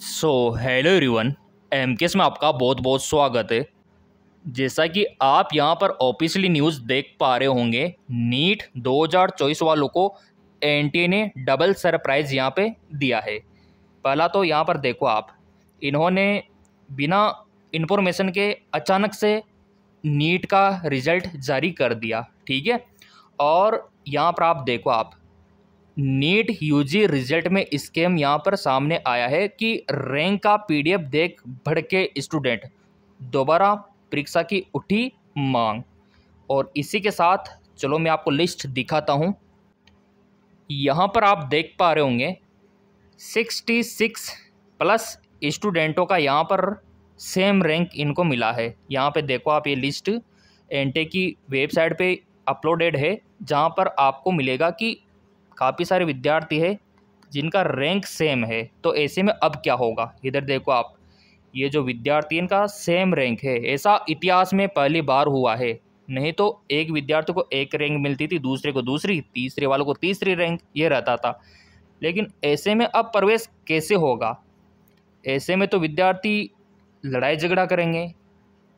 so hello everyone M में आपका बहुत बहुत स्वागत है जैसा कि आप यहां पर ऑफिशियली न्यूज़ देख पा रहे होंगे नीट 2024 वालों को एनटीए ने डबल सरप्राइज़ यहां पे दिया है पहला तो यहां पर देखो आप इन्होंने बिना इन्फॉर्मेशन के अचानक से नीट का रिज़ल्ट जारी कर दिया ठीक है और यहाँ पर आप देखो आप नीट यूजी रिजल्ट में स्कैम यहाँ पर सामने आया है कि रैंक का पीडीएफ देख भड़के स्टूडेंट दोबारा परीक्षा की उठी मांग और इसी के साथ चलो मैं आपको लिस्ट दिखाता हूँ यहाँ पर आप देख पा रहे होंगे सिक्सटी सिक्स प्लस स्टूडेंटों का यहाँ पर सेम रैंक इनको मिला है यहाँ पे देखो आप ये लिस्ट एनटे की वेबसाइट पे अपलोडेड है जहाँ पर आपको मिलेगा कि काफ़ी सारे विद्यार्थी है जिनका रैंक सेम है तो ऐसे में अब क्या होगा इधर देखो आप ये जो विद्यार्थी इनका सेम रैंक है ऐसा इतिहास में पहली बार हुआ है नहीं तो एक विद्यार्थी को एक रैंक मिलती थी दूसरे को दूसरी तीसरे वालों को तीसरी रैंक ये रहता था लेकिन ऐसे में अब प्रवेश कैसे होगा ऐसे में तो विद्यार्थी लड़ाई झगड़ा करेंगे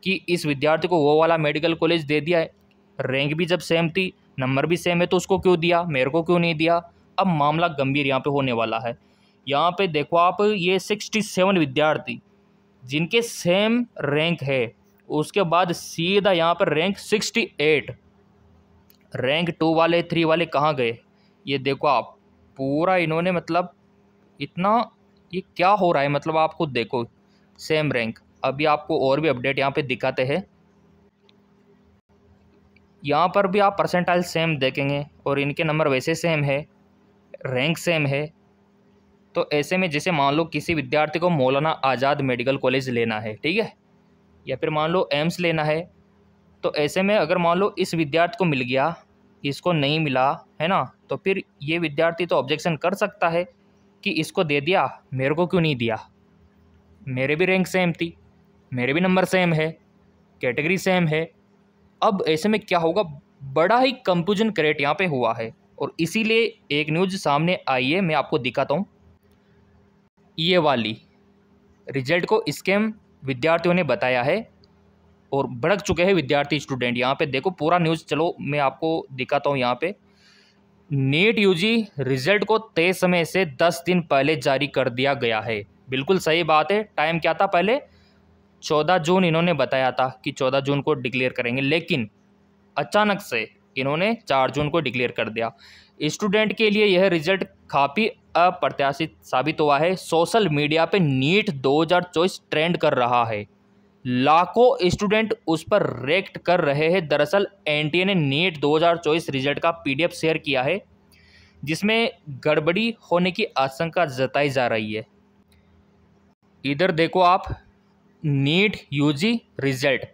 कि इस विद्यार्थी को वो वाला मेडिकल कॉलेज दे दिया है रैंक भी जब सेम थी नंबर भी सेम है तो उसको क्यों दिया मेरे को क्यों नहीं दिया अब मामला गंभीर यहाँ पे होने वाला है यहाँ पे देखो आप ये सिक्सटी सेवन विद्यार्थी जिनके सेम रैंक है उसके बाद सीधा यहाँ पर rank sixty eight rank two वाले थ्री वाले कहाँ गए ये देखो आप पूरा इन्होंने मतलब इतना ये क्या हो रहा है मतलब आप खुद देखो सेम रैंक अभी आपको और भी अपडेट यहाँ पे दिखाते हैं यहाँ पर भी आप परसेंटाइल सेम देखेंगे और इनके नंबर वैसे सेम है रैंक सेम है तो ऐसे में जैसे मान लो किसी विद्यार्थी को मौलाना आज़ाद मेडिकल कॉलेज लेना है ठीक है या फिर मान लो एम्स लेना है तो ऐसे में अगर मान लो इस विद्यार्थी को मिल गया इसको नहीं मिला है ना तो फिर ये विद्यार्थी तो ऑब्जेक्शन कर सकता है कि इसको दे दिया मेरे को क्यों नहीं दिया मेरे भी रैंक सेम थी मेरे भी नंबर सेम है कैटेगरी सेम है अब ऐसे में क्या होगा बड़ा ही कंफ्यूजन क्रिएट यहाँ पे हुआ है और इसीलिए एक न्यूज़ सामने आई है मैं आपको दिखाता हूँ ये वाली रिजल्ट को स्कैम विद्यार्थियों ने बताया है और भड़क चुके हैं विद्यार्थी स्टूडेंट यहाँ पे देखो पूरा न्यूज़ चलो मैं आपको दिखाता हूँ यहाँ पे नेट यूजी रिजल्ट को तय समय से दस दिन पहले जारी कर दिया गया है बिल्कुल सही बात है टाइम क्या था पहले चौदह जून इन्होंने बताया था कि चौदह जून को डिक्लेयर करेंगे लेकिन अचानक से इन्होंने चार जून को डिक्लेयर कर दिया स्टूडेंट के लिए यह रिजल्ट काफ़ी अप्रत्याशित साबित हुआ है सोशल मीडिया पे नीट 2024 ट्रेंड कर रहा है लाखों स्टूडेंट उस पर रेक्ट कर रहे हैं दरअसल एनटीए ने नीट 2024 रिजल्ट का पीडीएफ शेयर किया है जिसमें गड़बड़ी होने की आशंका जताई जा रही है इधर देखो आप नीट यूजी रिजल्ट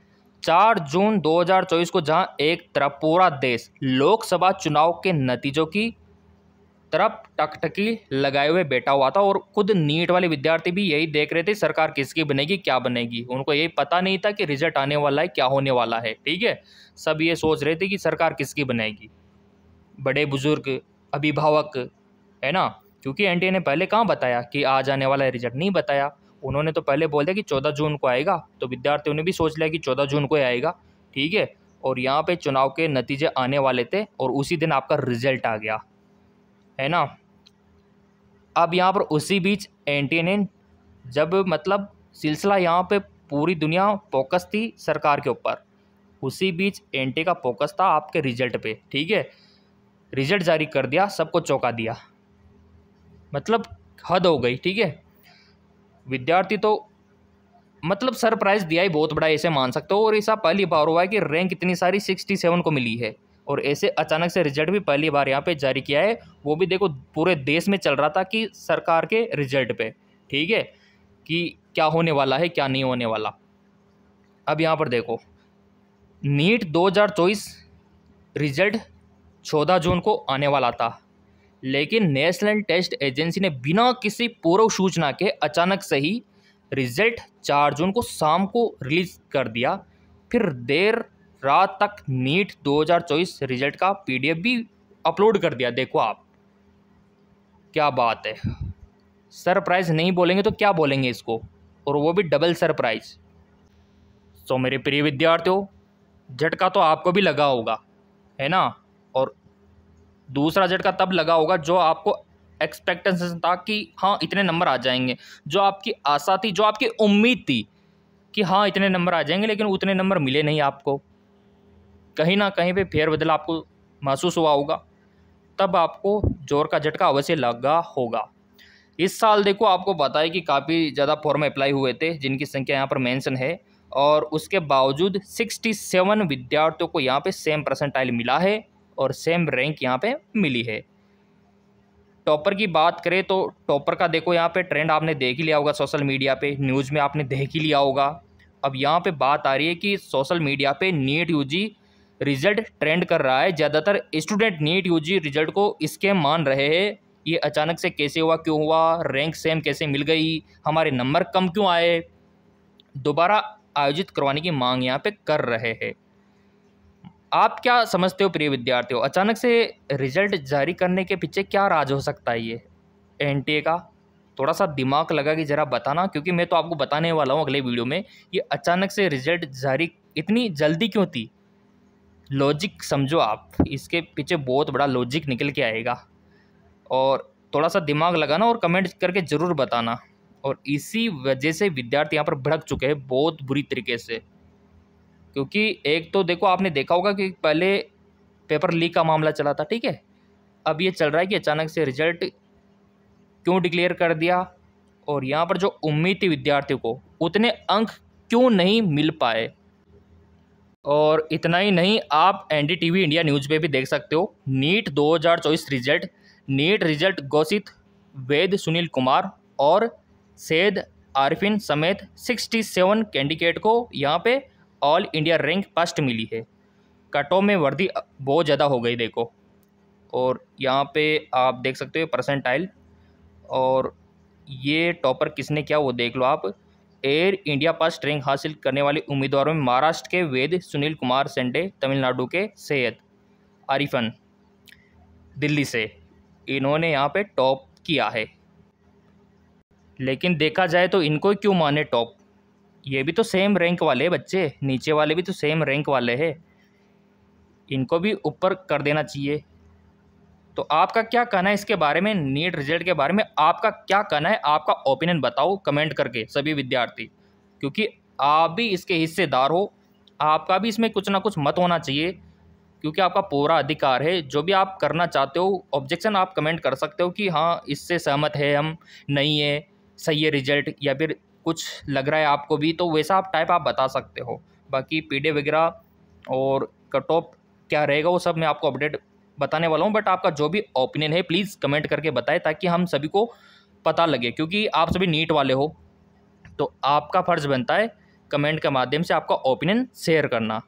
4 जून 2024 को जहां एक तरफ पूरा देश लोकसभा चुनाव के नतीजों की तरफ टकटकी लगाए हुए बैठा हुआ था और खुद नीट वाले विद्यार्थी भी यही देख रहे थे सरकार किसकी बनेगी क्या बनेगी उनको यही पता नहीं था कि रिजल्ट आने वाला है क्या होने वाला है ठीक है सब ये सोच रहे थे कि सरकार किसकी बनेगी बड़े बुजुर्ग अभिभावक है ना क्योंकि एनटीए ने पहले कहाँ बताया कि आज आने वाला है रिजल्ट नहीं बताया उन्होंने तो पहले बोल दिया कि चौदह जून को आएगा तो विद्यार्थियों ने भी सोच लिया कि चौदह जून को आएगा ठीक है और यहाँ पे चुनाव के नतीजे आने वाले थे और उसी दिन आपका रिजल्ट आ गया है ना अब यहाँ पर उसी बीच एन जब मतलब सिलसिला यहाँ पे पूरी दुनिया फोकस थी सरकार के ऊपर उसी बीच एन का फोकस था आपके रिजल्ट पे ठीक है रिजल्ट जारी कर दिया सबको चौंका दिया मतलब हद हो गई ठीक है विद्यार्थी तो मतलब सरप्राइज दिया ही बहुत बड़ा ऐसे मान सकते हो और ऐसा पहली बार हुआ है कि रैंक इतनी सारी सिक्सटी सेवन को मिली है और ऐसे अचानक से रिजल्ट भी पहली बार यहाँ पे जारी किया है वो भी देखो पूरे देश में चल रहा था कि सरकार के रिजल्ट पे ठीक है कि क्या होने वाला है क्या नहीं होने वाला अब यहाँ पर देखो नीट दो रिजल्ट चौदह जून को आने वाला था लेकिन नेशनल टेस्ट एजेंसी ने बिना किसी पूर्व सूचना के अचानक से ही रिजल्ट चार जून को शाम को रिलीज कर दिया फिर देर रात तक नीट 2024 रिजल्ट का पीडीएफ भी अपलोड कर दिया देखो आप क्या बात है सरप्राइज़ नहीं बोलेंगे तो क्या बोलेंगे इसको और वो भी डबल सरप्राइज़ सो मेरे प्रिय विद्यार्थियों झटका तो आपको भी लगा होगा है ना दूसरा झटका तब लगा होगा जो आपको एक्सपेक्टेशन था कि हाँ इतने नंबर आ जाएंगे जो आपकी आशा थी जो आपकी उम्मीद थी कि हाँ इतने नंबर आ जाएंगे लेकिन उतने नंबर मिले नहीं आपको कहीं ना कहीं पे फेरबदल आपको महसूस हुआ होगा तब आपको जोर का झटका अवश्य लगा होगा इस साल देखो आपको बताए कि काफ़ी ज़्यादा फॉर्म अप्लाई हुए थे जिनकी संख्या यहाँ पर मेंशन है और उसके बावजूद 67 विद्यार्थियों को यहाँ पे सेम परसेंटाइल मिला है और सेम रैंक यहाँ पे मिली है टॉपर की बात करें तो टॉपर का देखो यहाँ पे ट्रेंड आपने देख ही लिया होगा सोशल मीडिया पे न्यूज़ में आपने देख ही लिया होगा अब यहाँ पे बात आ रही है कि सोशल मीडिया पे नीट यू रिजल्ट ट्रेंड कर रहा है ज़्यादातर स्टूडेंट नीट यू रिजल्ट को इसके मान रहे हैं ये अचानक से कैसे हुआ क्यों हुआ रैंक सेम कैसे मिल गई हमारे नंबर कम क्यों आए दोबारा आयोजित करवाने की मांग यहाँ पे कर रहे हैं आप क्या समझते हो प्रिय विद्यार्थियों अचानक से रिजल्ट जारी करने के पीछे क्या राज हो सकता है ये एन का थोड़ा सा दिमाग लगा कि ज़रा बताना क्योंकि मैं तो आपको बताने वाला हूँ अगले वीडियो में ये अचानक से रिजल्ट जारी इतनी जल्दी क्यों थी लॉजिक समझो आप इसके पीछे बहुत बड़ा लॉजिक निकल के आएगा और थोड़ा सा दिमाग लगाना और कमेंट करके ज़रूर बताना और इसी वजह से विद्यार्थी यहाँ पर भड़क चुके हैं बहुत बुरी तरीके से क्योंकि एक तो देखो आपने देखा होगा कि पहले पेपर लीक का मामला चला था ठीक है अब ये चल रहा है कि अचानक से रिजल्ट क्यों डिक्लेयर कर दिया और यहाँ पर जो उम्मीद थी विद्यार्थियों को उतने अंक क्यों नहीं मिल पाए और इतना ही नहीं आप एन इंडिया न्यूज़ पे भी देख सकते हो नीट 2024 रिजल्ट नीट रिजल्ट घोषित वेद सुनील कुमार और सैद आरिफिन समेत 67 कैंडिडेट को यहाँ पे ऑल इंडिया रैंक फर्स्ट मिली है कटों में वर्दी बहुत ज़्यादा हो गई देखो और यहाँ पे आप देख सकते हो परसेंटाइल और ये टॉपर किसने किया वो देख लो आप एयर इंडिया फर्स्ट रैंक हासिल करने वाले उम्मीदवारों में महाराष्ट्र के वेद सुनील कुमार सेंडे तमिलनाडु के सैयद आरिफन दिल्ली से इन्होंने यहाँ पे टॉप किया है लेकिन देखा जाए तो इनको क्यों माने टॉप ये भी तो सेम रैंक वाले बच्चे नीचे वाले भी तो सेम रैंक वाले हैं इनको भी ऊपर कर देना चाहिए तो आपका क्या कहना है इसके बारे में नीट रिजल्ट के बारे में आपका क्या कहना है आपका ओपिनियन बताओ कमेंट करके सभी विद्यार्थी क्योंकि आप भी इसके हिस्सेदार हो आपका भी इसमें कुछ ना कुछ मत होना चाहिए क्योंकि आपका पूरा अधिकार है जो भी आप करना चाहते हो ऑब्जेक्शन आप कमेंट कर सकते हो कि हाँ इससे सहमत है हम नहीं है सही है रिजल्ट या फिर कुछ लग रहा है आपको भी तो वैसा आप टाइप आप बता सकते हो बाकी पीडे वगैरह और कट ऑफ क्या रहेगा वो सब मैं आपको अपडेट बताने वाला हूँ बट आपका जो भी ओपिनियन है प्लीज़ कमेंट करके बताएं ताकि हम सभी को पता लगे क्योंकि आप सभी नीट वाले हो तो आपका फ़र्ज़ बनता है कमेंट के माध्यम से आपका ओपिनियन शेयर करना